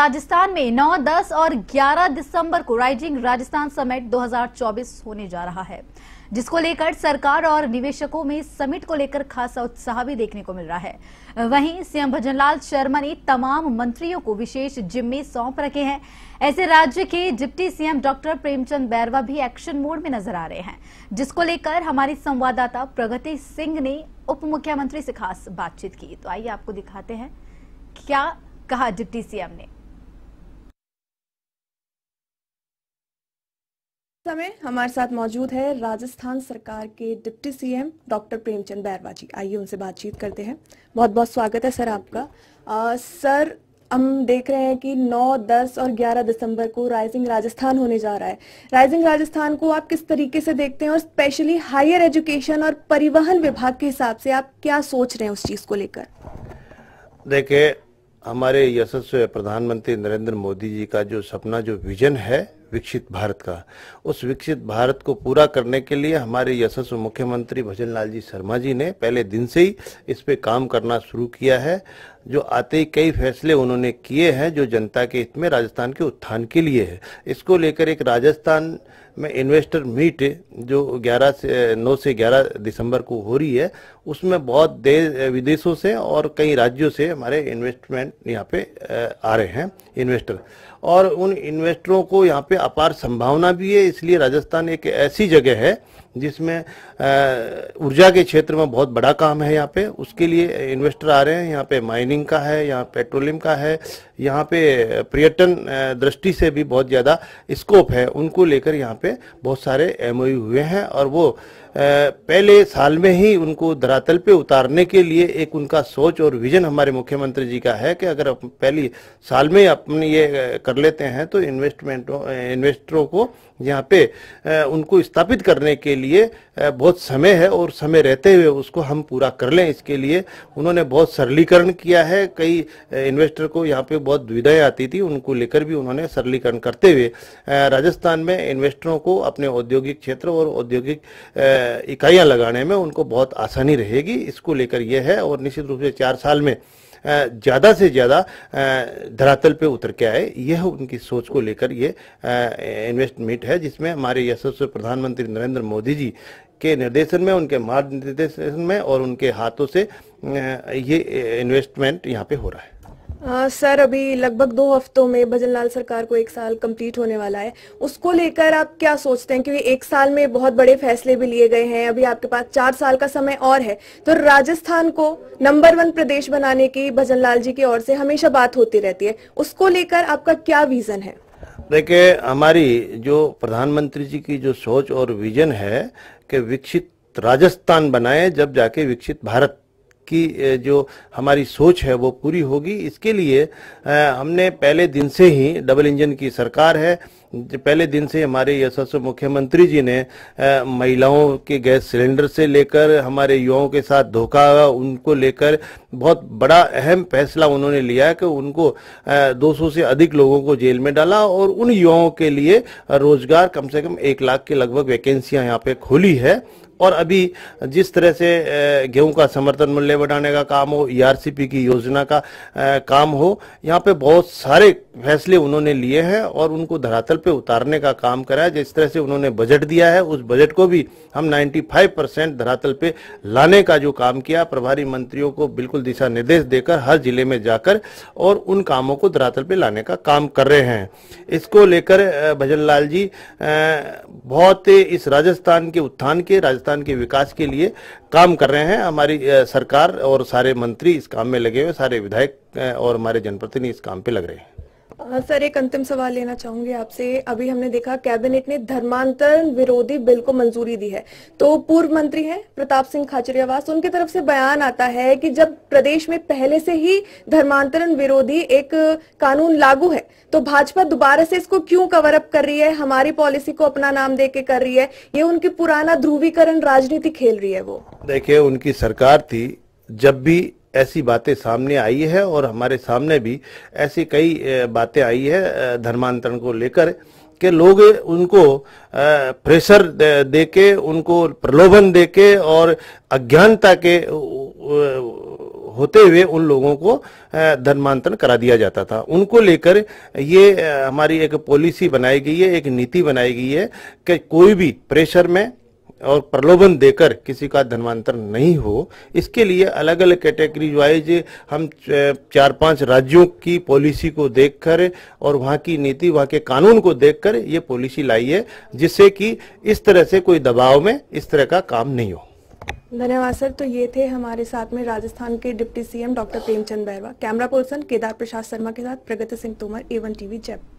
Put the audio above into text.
राजस्थान में 9, 10 और 11 दिसंबर को राइजिंग राजस्थान समिट 2024 होने जा रहा है जिसको लेकर सरकार और निवेशकों में समिट को लेकर खासा उत्साह भी देखने को मिल रहा है वहीं सीएम भजनलाल शर्मा ने तमाम मंत्रियों को विशेष जिम्मे सौंप रखे हैं ऐसे राज्य के deputy CM doctor Premchand Bairwa भी एक्शन मोड में नजर आ रहे हैं जिसको लेकर हमारी संवाददाता प्रगति सिंह ने उप मुख्यमंत्री से खास बातचीत की तो आइए आपको दिखाते हैं क्या कहा डिप्टी सीएम ने समय हमारे साथ मौजूद है राजस्थान सरकार के deputy CM doctor Premchand Bairwa ji आइए उनसे बातचीत करते हैं बहुत बहुत स्वागत है सर आपका आ, सर हम देख रहे हैं कि 9, 10 और 11 दिसंबर को राइजिंग राजस्थान होने जा रहा है राइजिंग राजस्थान को आप किस तरीके से देखते हैं और स्पेशली हायर एजुकेशन और परिवहन विभाग के हिसाब से आप क्या सोच रहे हैं उस चीज को लेकर देखिये हमारे यशस्वी प्रधानमंत्री नरेंद्र मोदी जी का जो सपना जो विजन है विकसित भारत का उस विकसित भारत को पूरा करने के लिए हमारे यशस्व मुख्यमंत्री भजन लाल जी शर्मा जी ने पहले दिन से ही इस पे काम करना शुरू किया है जो आते ही कई फैसले उन्होंने किए हैं जो जनता के हित में राजस्थान के उत्थान के लिए है इसको लेकर एक राजस्थान में इन्वेस्टर मीट जो 11 से 9 से 11 दिसंबर को हो रही है उसमें बहुत देश विदेशों से और कई राज्यों से हमारे इन्वेस्टमेंट यहाँ पे आ रहे हैं इन्वेस्टर और उन इन्वेस्टरों को यहाँ पे अपार संभावना भी है इसलिए राजस्थान एक ऐसी जगह है जिसमें ऊर्जा के क्षेत्र में बहुत बड़ा काम है यहाँ पे उसके लिए इन्वेस्टर आ रहे हैं यहाँ पे माइनिंग का है यहाँ पेट्रोलियम का है यहाँ पे पर्यटन दृष्टि से भी बहुत ज़्यादा स्कोप है उनको लेकर यहाँ पे बहुत सारे एम हुए हैं और वो पहले साल में ही उनको धरातल पे उतारने के लिए एक उनका सोच और विजन हमारे मुख्यमंत्री जी का है कि अगर पहली साल में अपने ये कर लेते हैं तो इन्वेस्टमेंट इन्वेस्टरों को यहाँ पे उनको स्थापित करने के लिए बहुत समय है और समय रहते हुए उसको हम पूरा कर लें इसके लिए उन्होंने बहुत सरलीकरण किया है कई इन्वेस्टर को यहाँ पे बहुत दुविधाएं आती थी उनको लेकर भी उन्होंने सरलीकरण करते हुए राजस्थान में इन्वेस्टरों को अपने औद्योगिक क्षेत्र और औद्योगिक इकाइयाँ लगाने में उनको बहुत आसानी रहेगी इसको लेकर यह है और निश्चित रूप से चार साल में ज़्यादा से ज़्यादा धरातल पे उतर के आए यह उनकी सोच को लेकर यह इन्वेस्ट मीट है जिसमें हमारे यशस्व प्रधानमंत्री नरेंद्र मोदी जी के निर्देशन में उनके मार्ग निर्देशन में और उनके हाथों से ये इन्वेस्टमेंट यहाँ पे हो रहा है आ, सर अभी लगभग दो हफ्तों में भजन लाल सरकार को एक साल कंप्लीट होने वाला है उसको लेकर आप क्या सोचते हैं क्योंकि एक साल में बहुत बड़े फैसले भी लिए गए हैं अभी आपके पास चार साल का समय और है तो राजस्थान को नंबर वन प्रदेश बनाने की भजन लाल जी की ओर से हमेशा बात होती रहती है उसको लेकर आपका क्या विजन है देखिये हमारी जो प्रधानमंत्री जी की जो सोच और विजन है कि विकसित राजस्थान बनाए जब जाके विकसित भारत की जो हमारी सोच है वो पूरी होगी इसके लिए हमने पहले दिन से ही डबल इंजन की सरकार है पहले दिन से हमारे यशस्व मुख्यमंत्री जी ने महिलाओं के गैस सिलेंडर से लेकर हमारे युवाओं के साथ धोखा उनको लेकर बहुत बड़ा अहम फैसला उन्होंने लिया कि उनको 200 से अधिक लोगों को जेल में डाला और उन युवाओं के लिए रोजगार कम से कम एक लाख के लगभग वैकेंसियां यहाँ पे खोली है और अभी जिस तरह से गेहूं का समर्थन मूल्य बढ़ाने का काम हो ईआरसीपी e की योजना का काम हो यहाँ पे बहुत सारे फैसले उन्होंने लिए हैं और उनको धरातल पे उतारने का काम करा है जिस तरह से उन्होंने बजट दिया है उस बजट को भी हम 95 परसेंट धरातल पे लाने का जो काम किया प्रभारी मंत्रियों को बिल्कुल दिशा निर्देश देकर हर जिले में जाकर और उन कामों को धरातल पे लाने का काम कर रहे हैं इसको लेकर भजन लाल जी बहुत इस राजस्थान के उत्थान के राजस्थान हिंदुस्तान के विकास के लिए काम कर रहे हैं हमारी सरकार और सारे मंत्री इस काम में लगे हुए सारे विधायक और हमारे जनप्रतिनिधि इस काम पे लग रहे हैं सर एक अंतिम सवाल लेना चाहूंगी आपसे अभी हमने देखा कैबिनेट ने धर्मांतरण विरोधी बिल को मंजूरी दी है तो पूर्व मंत्री हैं प्रताप सिंह खाचरियावास उनकी तरफ से बयान आता है कि जब प्रदेश में पहले से ही धर्मांतरण विरोधी एक कानून लागू है तो भाजपा दोबारा से इसको क्यों कवर अप कर रही है हमारी पॉलिसी को अपना नाम दे के कर रही है ये उनकी पुराना ध्रुवीकरण राजनीति खेल रही है वो देखिये उनकी सरकार थी जब भी ऐसी बातें सामने आई है और हमारे सामने भी ऐसी कई बातें आई है धर्मांतरण को लेकर के लोग उनको प्रेशर दे के उनको प्रलोभन दे के और अज्ञानता के होते हुए उन लोगों को धर्मांतरण करा दिया जाता था उनको लेकर ये हमारी एक पॉलिसी बनाई गई है एक नीति बनाई गई है कि कोई भी प्रेशर में और प्रलोभन देकर किसी का धर्मांतर नहीं हो इसके लिए अलग अलग कैटेगरी वाइज हम चार पांच राज्यों की पॉलिसी को देखकर और वहाँ की नीति वहाँ के कानून को देखकर ये पॉलिसी लाई है जिससे कि इस तरह से कोई दबाव में इस तरह का काम नहीं हो धन्यवाद सर तो ये थे हमारे साथ में राजस्थान के deputy CM doctor Premchand Bairwa camera person Kedar Prasad Sharma के साथ प्रगति सिंह तोमर एवन टीवी जयपुर